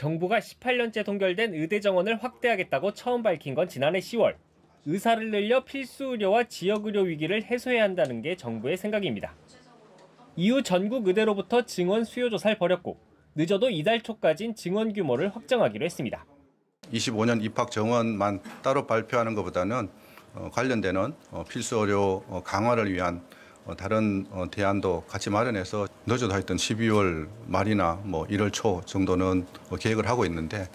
정부가 18년째 동결된 의대 정원을 확대하겠다고 처음 밝힌 건 지난해 10월. 의사를 늘려 필수 의료와 지역 의료 위기를 해소해야 한다는 게 정부의 생각입니다. 이후 전국 의대로부터 증원 수요 조사를 벌였고 늦어도 이달 초까진 증원 규모를 확정하기로 했습니다. 25년 입학 정원만 따로 발표하는 것보다는 어, 관련되는 어, 필수 의료 어, 강화를 위한 어, 다른 어, 대안도 같이 마련해서 늦어도 하여튼 12월 말이나 뭐 1월 초 정도는 뭐 계획을 하고 있는데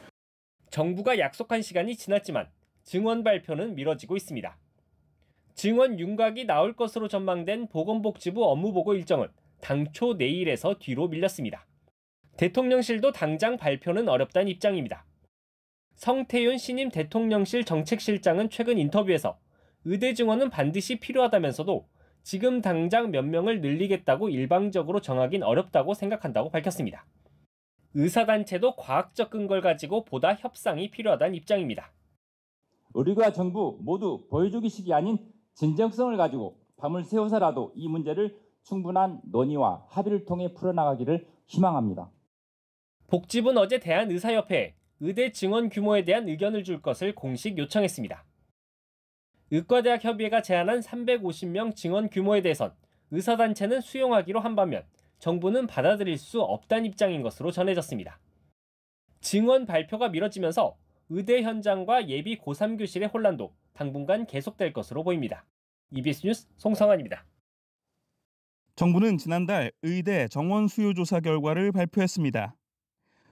정부가 약속한 시간이 지났지만 증원 발표는 미뤄지고 있습니다. 증원 윤곽이 나올 것으로 전망된 보건복지부 업무보고 일정은 당초 내일에서 뒤로 밀렸습니다. 대통령실도 당장 발표는 어렵다는 입장입니다. 성태윤 신임 대통령실 정책실장은 최근 인터뷰에서 의대 증원은 반드시 필요하다면서도 지금 당장 몇 명을 늘리겠다고 일방적으로 정하긴 어렵다고 생각한다고 밝혔습니다. 의사단체도 과학적 근거를 가지고 보다 협상이 필요하다는 입장입니다. 우리가 정부 모두 보여주기식이 아닌 진정성을 가지고 밤을 새워서라도 이 문제를 충분한 논의와 합의를 통해 풀어나가기를 희망합니다. 복지부는 어제 대한의사협회 의대 증원 규모에 대한 의견을 줄 것을 공식 요청했습니다. 의과대학 협의회가 제안한 350명 증원 규모에 대해선 의사단체는 수용하기로 한 반면 정부는 받아들일 수 없다는 입장인 것으로 전해졌습니다. 증원 발표가 미뤄지면서 의대 현장과 예비 고3 교실의 혼란도 당분간 계속될 것으로 보입니다. EBS 뉴스 송성환입니다. 정부는 지난달 의대 정원 수요 조사 결과를 발표했습니다.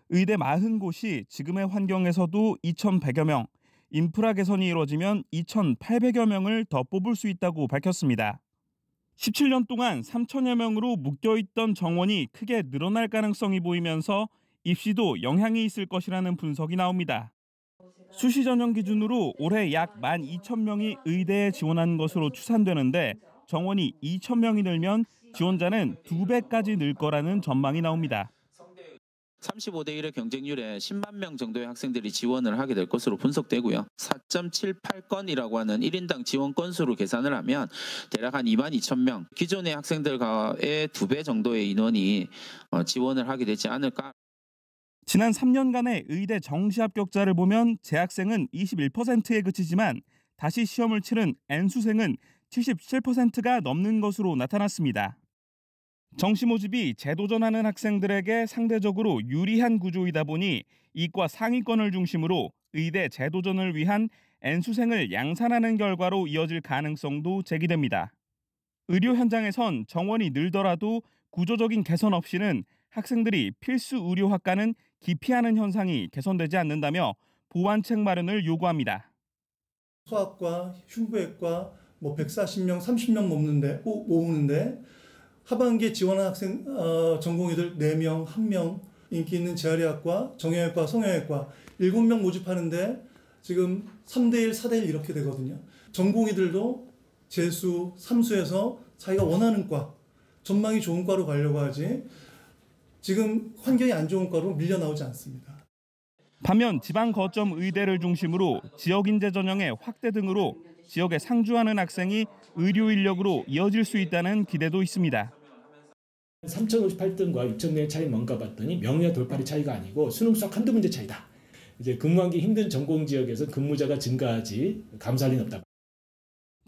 의대 40곳이 지금의 환경에서도 2,100여 명, 인프라 개선이 이루어지면 2,800여 명을 더 뽑을 수 있다고 밝혔습니다. 17년 동안 3천여 명으로 묶여있던 정원이 크게 늘어날 가능성이 보이면서 입시도 영향이 있을 것이라는 분석이 나옵니다. 수시 전형 기준으로 올해 약 12,000명이 의대에 지원한 것으로 추산되는데 정원이 2,000명이 늘면 지원자는 2배까지 늘 거라는 전망이 나옵니다. 35대 1의 경쟁률에 10만 명 정도의 학생들이 지원을 하게 될 것으로 분석되고요. 4.78건이라고 하는 1인당 지원 건수로 계산을 하면 대략 한 2만 2천 명, 기존의 학생들과의 2배 정도의 인원이 어, 지원을 하게 되지 않을까. 지난 3년간의 의대 정시 합격자를 보면 재학생은 21%에 그치지만 다시 시험을 치른 N수생은 77%가 넘는 것으로 나타났습니다. 정시 모집이 재도전하는 학생들에게 상대적으로 유리한 구조이다 보니 이과 상위권을 중심으로 의대 재도전을 위한 N수생을 양산하는 결과로 이어질 가능성도 제기됩니다. 의료 현장에선 정원이 늘더라도 구조적인 개선 없이는 학생들이 필수 의료학과는 기피하는 현상이 개선되지 않는다며 보완책 마련을 요구합니다. 소아과, 흉부외과 뭐 140명, 30명 모는데 오, 모으는데 하반기에 지원한 학생 어, 전공의들 4명, 1명 인기 있는 재활의학과, 정형외과, 성형외과 7명 모집하는데 지금 3대1, 4대1 이렇게 되거든요. 전공의들도 재수, 삼수에서 자기가 원하는 과, 전망이 좋은 과로 가려고 하지 지금 환경이 안 좋은 과로 밀려 나오지 않습니다. 반면 지방 거점 의대를 중심으로 지역 인재 전형의 확대 등으로 지역에 상주하는 학생이 의료 인력으로 이어질 수 있다는 기대도 있습니다. 3,058등과 6,000등의 차이 뭔가 봤더니 명예와 돌파이 차이가 아니고 수능 수학 한두 문제 차이다. 이제 근무하기 힘든 전공 지역에서 근무자가 증가하지 감사할 리는 없다.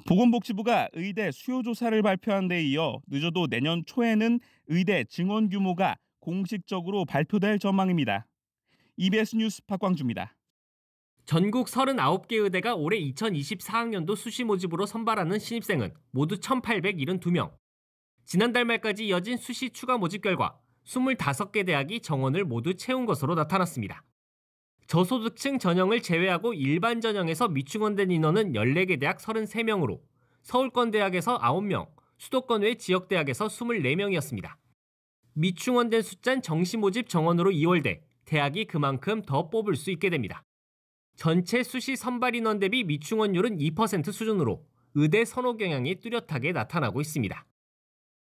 보건복지부가 의대 수요 조사를 발표한 데 이어 늦어도 내년 초에는 의대 증원 규모가 공식적으로 발표될 전망입니다. EBS 뉴스 박광주입니다. 전국 39개 의대가 올해 2024학년도 수시 모집으로 선발하는 신입생은 모두 1,872명. 지난달 말까지 이어진 수시 추가 모집 결과 25개 대학이 정원을 모두 채운 것으로 나타났습니다. 저소득층 전형을 제외하고 일반 전형에서 미충원된 인원은 14개 대학 33명으로 서울권 대학에서 9명, 수도권 외 지역 대학에서 24명이었습니다. 미충원된 숫자는 정시 모집 정원으로 2월대 대학이 그만큼 더 뽑을 수 있게 됩니다. 전체 수시 선발 인원 대비 미충원율은 2% 수준으로 의대 선호 경향이 뚜렷하게 나타나고 있습니다.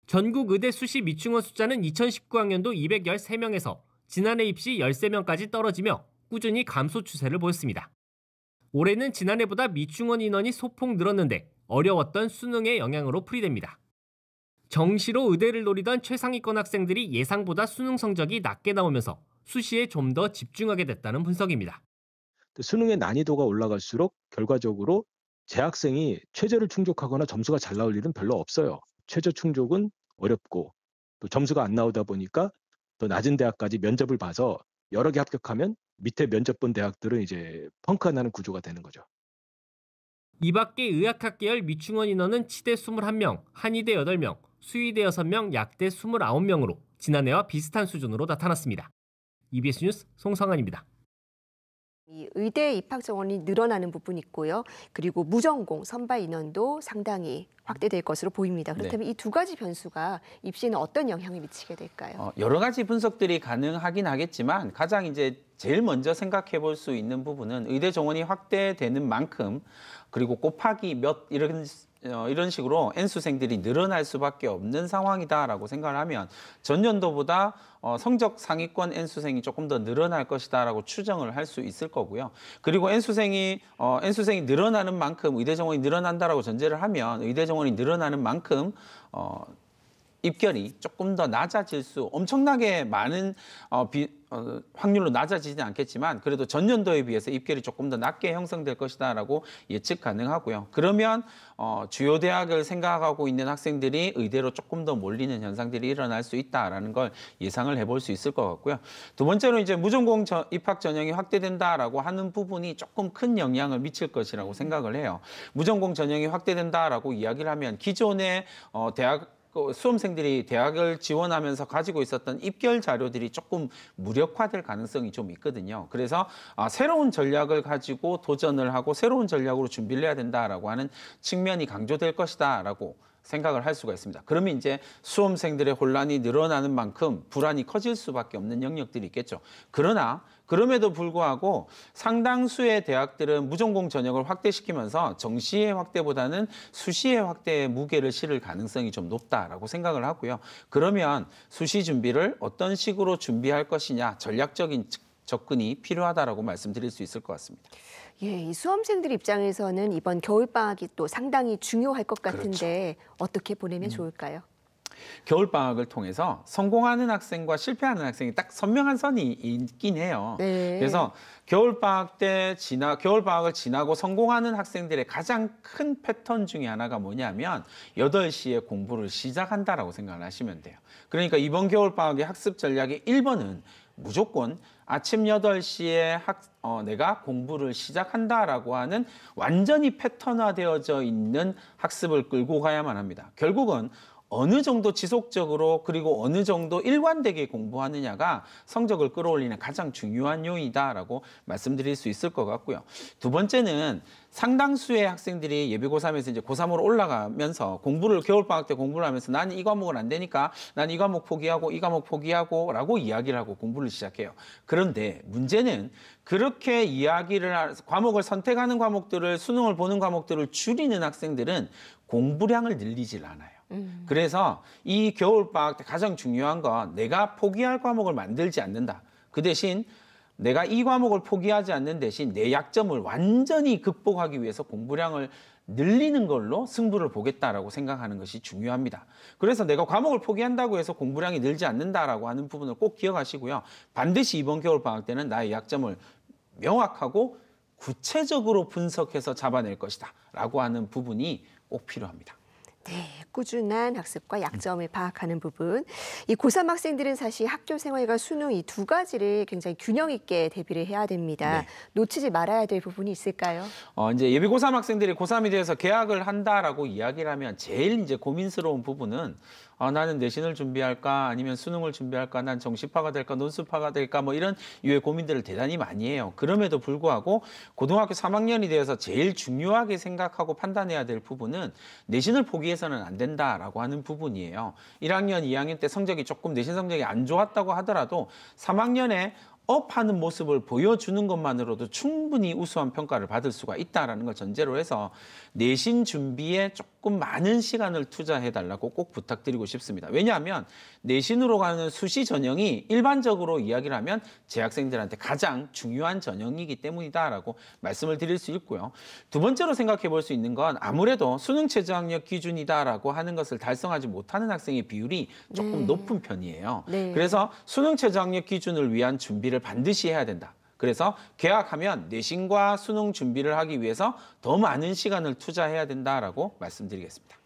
전국 의대 수시 미충원 숫자는 2019학년도 213명에서 지난해 입시 13명까지 떨어지며 꾸준히 감소 추세를 보였습니다. 올해는 지난해보다 미충원 인원이 소폭 늘었는데 어려웠던 수능의 영향으로 풀이됩니다. 정시로 의대를 노리던 최상위권 학생들이 예상보다 수능 성적이 낮게 나오면서 수시에 좀 더 집중하게 됐다는 분석입니다. 그 수능의 난이도가 올라갈수록 결과적으로 재학생이 최저를 충족하거나 점수가 잘 나올 일은 별로 없어요. 최저 충족은 어렵고 또 점수가 안 나오다 보니까 더 낮은 대학까지 면접을 봐서 여러 개 합격하면 밑에 면접 본 대학들은 이제 펑크 나는 구조가 되는 거죠. 이 밖에 의학학 계열 미충원 인원은 치대 21명, 한의대 8명, 수의대 6명, 약대 29명으로 지난해와 비슷한 수준으로 나타났습니다. EBS 뉴스 송상환입니다. 이 의대 입학 정원이 늘어나는 부분이 있고요. 그리고 무전공 선발 인원도 상당히 확대될 것으로 보입니다. 네. 그렇다면 네. 이두 가지 변수가 입시는 어떤 영향을 미치게 될까요? 어, 여러 가지 분석들이 가능하긴 하겠지만 가장 이제 제일 먼저 생각해 볼 수 있는 부분은 의대 정원이 확대되는 만큼 그리고 곱하기 몇 이런 어, 이런 식으로 N수생들이 늘어날 수밖에 없는 상황이다라고 생각을 하면 전년도보다 어, 성적 상위권 N수생이 조금 더 늘어날 것이다라고 추정을 할 수 있을 거고요. 그리고 N수생이 어, N수생이 늘어나는 만큼 의대 정원이 늘어난다라고 전제를 하면 의대 정원이 늘어나는 만큼 어, 입결이 조금 더 낮아질 수 엄청나게 많은 어, 비, 어, 확률로 낮아지진 않겠지만 그래도 전년도에 비해서 입결이 조금 더 낮게 형성될 것이다라고 예측 가능하고요. 그러면 어, 주요 대학을 생각하고 있는 학생들이 의대로 조금 더 몰리는 현상들이 일어날 수 있다라는 걸 예상을 해볼 수 있을 것 같고요. 두 번째로 이제 무전공 저, 입학 전형이 확대된다라고 하는 부분이 조금 큰 영향을 미칠 것이라고 생각을 해요. 무전공 전형이 확대된다라고 이야기를 하면 기존의 어, 대학 그 수험생들이 대학을 지원하면서 가지고 있었던 입결 자료들이 조금 무력화될 가능성이 좀 있거든요. 그래서 아, 새로운 전략을 가지고 도전을 하고 새로운 전략으로 준비를 해야 된다라고 하는 측면이 강조될 것이다라고 생각을 할 수가 있습니다. 그러면 이제 수험생들의 혼란이 늘어나는 만큼 불안이 커질 수밖에 없는 영역들이 있겠죠. 그러나 그럼에도 불구하고 상당수의 대학들은 무전공 전형을 확대시키면서 정시의 확대보다는 수시의 확대에 무게를 실을 가능성이 좀 높다라고 생각을 하고요. 그러면 수시 준비를 어떤 식으로 준비할 것이냐 전략적인 접근이 필요하다라고 말씀드릴 수 있을 것 같습니다. 예, 이 수험생들 입장에서는 이번 겨울 방학이 또 상당히 중요할 것 그렇죠. 같은데 그렇죠. 어떻게 보내면 음. 좋을까요? 겨울 방학을 통해서 성공하는 학생과 실패하는 학생이 딱 선명한 선이 있긴 해요. 네. 그래서 겨울 방학 때 지나 겨울 방학을 지나고 성공하는 학생들의 가장 큰 패턴 중에 하나가 뭐냐면 여덟 시에 공부를 시작한다라고 생각을 하시면 돼요. 그러니까 이번 겨울 방학의 학습 전략의 일번은 무조건 아침 8시에 학, 어, 내가 공부를 시작한다라고 하는 완전히 패턴화되어져 있는 학습을 끌고 가야만 합니다. 결국은 어느 정도 지속적으로 그리고 어느 정도 일관되게 공부하느냐가 성적을 끌어올리는 가장 중요한 요인이다라고 말씀드릴 수 있을 것 같고요. 두 번째는 상당수의 학생들이 예비고3에서 이제 고3으로 올라가면서 공부를 겨울방학 때 공부를 하면서 난 이 과목은 안 되니까 난 이 과목 포기하고 이 과목 포기하고 라고 이야기를 하고 공부를 시작해요. 그런데 문제는 그렇게 이야기를 과목을 선택하는 과목들을 수능을 보는 과목들을 줄이는 학생들은 공부량을 늘리질 않아요. 음. 그래서 이 겨울 방학 때 가장 중요한 건 내가 포기할 과목을 만들지 않는다. 그 대신 내가 이 과목을 포기하지 않는 대신 내 약점을 완전히 극복하기 위해서 공부량을 늘리는 걸로 승부를 보겠다라고 생각하는 것이 중요합니다. 그래서 내가 과목을 포기한다고 해서 공부량이 늘지 않는다라고 하는 부분을 꼭 기억하시고요. 반드시 이번 겨울 방학 때는 나의 약점을 명확하고 구체적으로 분석해서 잡아낼 것이다 라고 하는 부분이 꼭 필요합니다. 네, 꾸준한 학습과 약점을 파악하는 부분. 이 고3 학생들은 사실 학교 생활과 수능 이 두 가지를 굉장히 균형 있게 대비를 해야 됩니다. 네. 놓치지 말아야 될 부분이 있을까요? 어, 이제 예비 고3 학생들이 고3에 대해서 계약을 한다라고 이야기를 하면 제일 이제 고민스러운 부분은 아, 나는 내신을 준비할까 아니면 수능을 준비할까 난 정시파가 될까 논술파가 될까 뭐 이런 유의 고민들을 대단히 많이 해요. 그럼에도 불구하고 고등학교 3학년이 되어서 제일 중요하게 생각하고 판단해야 될 부분은 내신을 포기해서는 안 된다라고 하는 부분이에요. 1학년, 2학년 때 성적이 조금 내신 성적이 안 좋았다고 하더라도 3학년에 업하는 모습을 보여주는 것만으로도 충분히 우수한 평가를 받을 수가 있다라는 걸 전제로 해서 내신 준비에 조금 조금 많은 시간을 투자해달라고 꼭 부탁드리고 싶습니다. 왜냐하면 내신으로 가는 수시 전형이 일반적으로 이야기를 하면 재학생들한테 가장 중요한 전형이기 때문이다라고 말씀을 드릴 수 있고요. 두 번째로 생각해 볼 수 있는 건 아무래도 수능 최저학력 기준이다라고 하는 것을 달성하지 못하는 학생의 비율이 조금 네. 높은 편이에요. 네. 그래서 수능 최저학력 기준을 위한 준비를 반드시 해야 된다. 그래서 개학하면 내신과 수능 준비를 하기 위해서 더 많은 시간을 투자해야 된다라고 말씀드리겠습니다.